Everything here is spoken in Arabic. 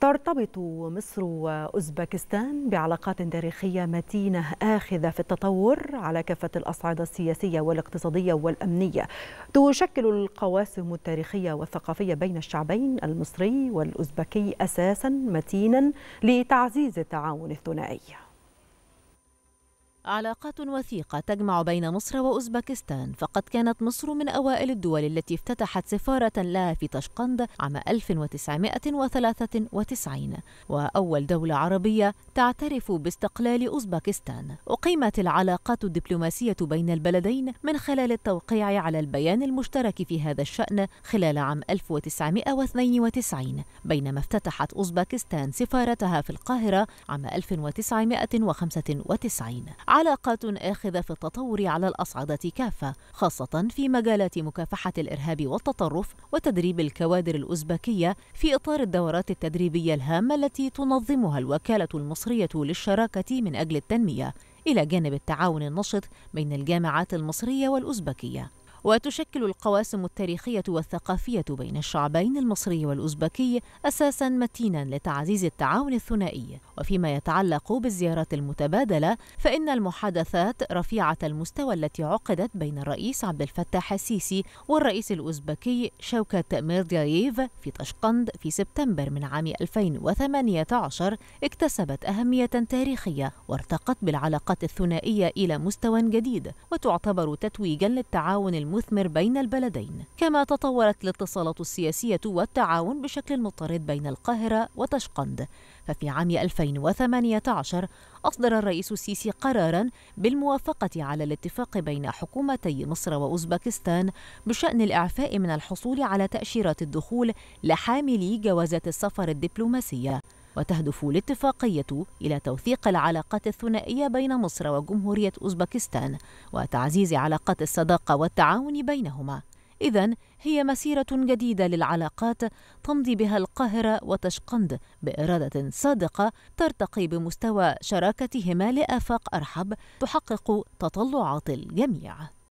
ترتبط مصر وأوزبكستان بعلاقات تاريخية متينة آخذة في التطور على كافة الأصعدة السياسية والاقتصادية والأمنية تشكل القواسم التاريخية والثقافية بين الشعبين المصري والأوزبكي أساسا متينا لتعزيز التعاون الثنائي علاقات وثيقة تجمع بين مصر وأوزبكستان فقد كانت مصر من أوائل الدول التي افتتحت سفارة لها في طشقند عام 1993 وأول دولة عربية تعترف باستقلال أوزبكستان أقيمت العلاقات الدبلوماسية بين البلدين من خلال التوقيع على البيان المشترك في هذا الشأن خلال عام 1992 بينما افتتحت أوزبكستان سفارتها في القاهرة عام 1995 علاقات آخذة في التطور على الأصعدة كافة خاصة في مجالات مكافحة الإرهاب والتطرف وتدريب الكوادر الأوزبكية في إطار الدورات التدريبية الهامة التي تنظمها الوكالة المصرية للشراكة من أجل التنمية إلى جانب التعاون النشط بين الجامعات المصرية والأوزبكية وتشكل القواسم التاريخية والثقافية بين الشعبين المصري والأوزبكي أساسا متينا لتعزيز التعاون الثنائي وفيما يتعلق بالزيارات المتبادلة فإن المحادثات رفيعة المستوى التي عقدت بين الرئيس عبد الفتاح السيسي والرئيس الأوزبكي شوكة ميرديايف في طشقند في سبتمبر من عام 2018 اكتسبت أهمية تاريخية وارتقت بالعلاقات الثنائية إلى مستوى جديد وتعتبر تتويجا للتعاون مثمر بين البلدين كما تطورت الاتصالات السياسية والتعاون بشكل مضطرد بين القاهرة وتشقند ففي عام 2018 أصدر الرئيس السيسي قراراً بالموافقة على الاتفاق بين حكومتي مصر وأوزبكستان بشأن الإعفاء من الحصول على تأشيرات الدخول لحاملي جوازات السفر الدبلوماسية وتهدف الاتفاقية إلى توثيق العلاقات الثنائية بين مصر وجمهورية أوزبكستان وتعزيز علاقات الصداقة والتعاون بينهما إذا هي مسيرة جديدة للعلاقات تمضي بها القاهرة وتشقند بإرادة صادقة ترتقي بمستوى شراكتهما لآفاق أرحب تحقق تطلعات الجميع